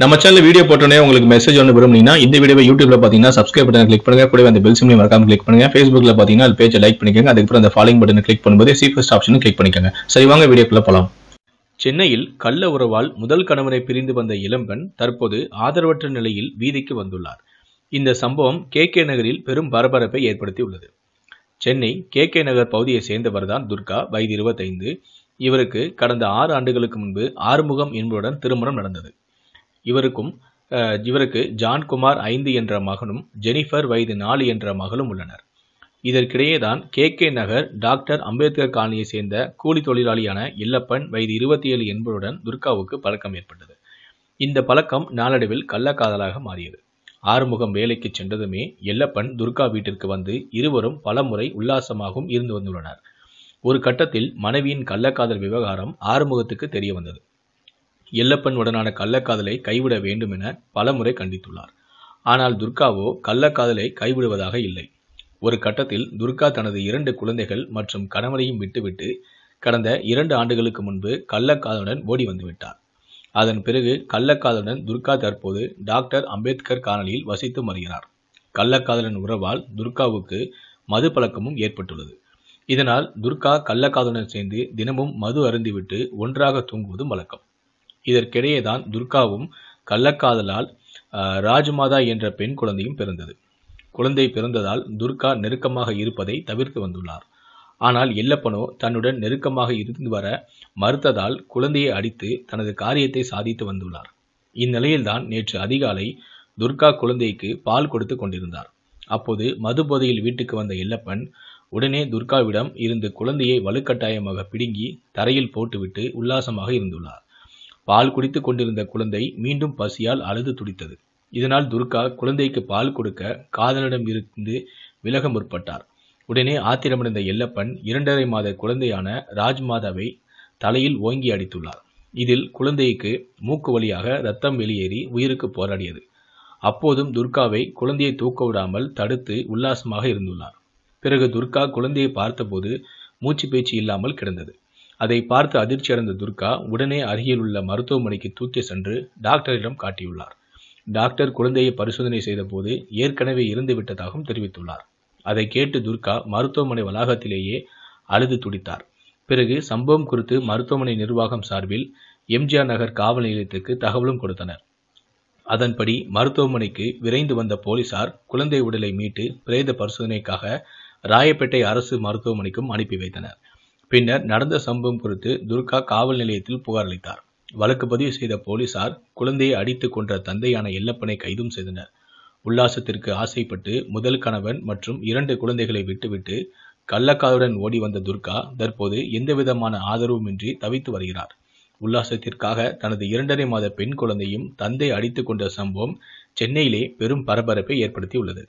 நம்ம channel video போட்டோன்னே உங்களுக்கு மெசேஜ் ஒன்று விரும்புனீங்கன்னா இந்த வீடியோ யூடியூப்ல பார்த்தீங்கன்னா சப்ஸ்கிரைப் பட்டன் கிளிக் பண்ணுங்க கூட அந்த பெல் சிம்லையும் மறக்காம கிளிக் பண்ணுங்க ஃபேஸ்புக்ல பார்த்தீங்கன்னா அது பேஜை லைக் பண்ணிக்கோங்க அதுக்கப்புறம் அந்த ஃபாலோயிங் பட்டன் கிளிக் பண்ணும்போது சீஃபஸ்ட் ஆப்ஷனும் கிளிக் பண்ணிக்கோங்க சரி வாங்க வீடியோக்குள்ள போகலாம் சென்னையில் கள்ள உறவால் முதல் கணவரை பிரிந்து வந்த இளம்பெண் தற்போது ஆதரவற்ற நிலையில் வீதிக்கு வந்துள்ளார் இந்த சம்பவம் கே கே நகரில் பெரும் பரபரப்பை ஏற்படுத்தி உள்ளது சென்னை கே கே நகர் பகுதியை சேர்ந்தவர் தான் துர்கா வயது இருபத்தைந்து இவருக்கு கடந்த ஆறு ஆண்டுகளுக்கு முன்பு ஆறுமுகம் என்பவருடன் திருமணம் நடந்தது இவருக்கும் இவருக்கு ஜான்குமார் ஐந்து என்ற மகனும் ஜெனிஃபர் வயது நாலு என்ற மகளும் உள்ளனர் இதற்கிடையேதான் K K Nagar doctor Ambedkar காலனியை சேர்ந்த கூலி தொழிலாளியான இல்லப்பன் வயது இருபத்தி ஏழு என்பதுடன் துர்காவுக்கு பழக்கம் ஏற்பட்டது இந்த பழக்கம் நாளடைவில் கள்ளக்காதலாக மாறியது ஆறுமுகம் வேலைக்கு சென்றதுமே எல்லப்பன் துர்கா வீட்டிற்கு வந்து இருவரும் பலமுறை உல்லாசமாகவும் இருந்து வந்துள்ளனர் ஒரு கட்டத்தில் மனைவியின் கள்ளக்காதல் விவகாரம் ஆறுமுகத்துக்கு தெரிய வந்தது எல்லப்பனுடனான கள்ளக்காதலை கைவிட வேண்டும் என பலமுறை கண்டித்துள்ளார் ஆனால் துர்காவோ கள்ளக்காதலை கைவிடுவதாக இல்லை ஒரு கட்டத்தில் துர்கா தனது இரண்டு குழந்தைகள் மற்றும் கணவனையும் விட்டுவிட்டு கடந்த இரண்டு ஆண்டுகளுக்கு முன்பு கள்ளக்காதலுடன் ஓடி வந்துவிட்டார் அதன் பிறகு கள்ளக்காதலுடன் துர்கா தற்போது டாக்டர் அம்பேத்கர் காலனியில் வசித்து வருகிறார் கள்ளக்காதலன் உறவால் துர்காவுக்கு மது பழக்கமும் ஏற்பட்டுள்ளது இதனால் துர்கா கள்ளக்காதலுடன் சேர்ந்து தினமும் மது அருந்திவிட்டு ஒன்றாக தூங்குவதும் வழக்கம் இதற்கிடையேதான் துர்காவும் கள்ளக்காதலால் ராஜமாதா என்ற பெண் குழந்தையும் பிறந்தது குழந்தை பிறந்ததால் துர்கா நெருக்கமாக இருப்பதை தவிர்த்து வந்துள்ளார் ஆனால் எல்லப்பனோ தன்னுடன் நெருக்கமாக இருந்து வர மறுத்ததால் குழந்தையை அடித்து தனது காரியத்தை சாதித்து வந்துள்ளார் இந்நிலையில்தான் நேற்று அதிகாலை துர்கா குழந்தைக்கு பால் கொடுத்து கொண்டிருந்தார் அப்போது மது போதையில் வீட்டுக்கு வந்த எல்லப்பன் உடனே துர்காவிடம் இருந்து குழந்தையை வலுக்கட்டாயமாக பிடுங்கி தரையில் போட்டுவிட்டு உல்லாசமாக இருந்துள்ளார் பால் குடித்துக் கொண்டிருந்த குழந்தை மீண்டும் பசியால் அழுது துடித்தது இதனால் துர்கா குழந்தைக்கு பால் கொடுக்க காதலிடம் இருந்து விலக முற்பட்டார் உடனே ஆத்திரமடைந்த எல்லப்பன் இரண்டரை மாத குழந்தையான ராஜ்மாதாவை தலையில் ஓங்கி அடித்துள்ளார் இதில் குழந்தைக்கு மூக்கு வழியாக ரத்தம் வெளியேறி உயிருக்கு போராடியது அப்போதும் துர்காவை குழந்தையை தூக்க விடாமல் தடுத்து உல்லாசமாக இருந்துள்ளார் பிறகு துர்கா குழந்தையை பார்த்தபோது மூச்சு பேச்சு இல்லாமல் கிடந்தது அதை பார்த்து அதிர்ச்சியடைந்த துர்கா உடனே அருகில் உள்ள மருத்துவமனைக்கு தூக்கி சென்று டாக்டரிடம் காட்டியுள்ளார் டாக்டர் குழந்தையை பரிசோதனை செய்தபோது ஏற்கனவே இருந்து விட்டதாகவும் தெரிவித்துள்ளார் அதை கேட்டு துர்கா மருத்துவமனை வளாகத்திலேயே அழுது துடித்தார் பிறகு சம்பவம் குறித்து மருத்துவமனை நிர்வாகம் சார்பில் எம்ஜிஆர் நகர் காவல் நிலையத்திற்கு தகவலும் கொடுத்தனர் அதன்படி மருத்துவமனைக்கு விரைந்து வந்த போலீசார் குழந்தை உடலை மீட்டு பிரேத பரிசோதனைக்காக ராயப்பேட்டை அரசு மருத்துவமனைக்கும் அனுப்பி வைத்தனர் பின்னர் நடந்த சம்பவம் குறித்து துர்கா காவல் நிலையத்தில் புகார் அளித்தார் வழக்கு பதிவு செய்த போலீசார் குழந்தையை அடித்துக் கொன்ற தந்தையான எல்லப்பனை கைதும் செய்தனர் உல்லாசத்திற்கு ஆசைப்பட்டு முதல் கணவன் மற்றும் இரண்டு குழந்தைகளை விட்டுவிட்டு கள்ளக்காருடன் ஓடி வந்த துர்கா தற்போது எந்தவிதமான ஆதரவுமின்றி தவித்து வருகிறார் உல்லாசத்திற்காக தனது இரண்டரை மாத பெண் குழந்தையும் தந்தை அடித்துக் கொண்ட சம்பவம் சென்னையிலே பெரும் பரபரப்பை ஏற்படுத்தியுள்ளது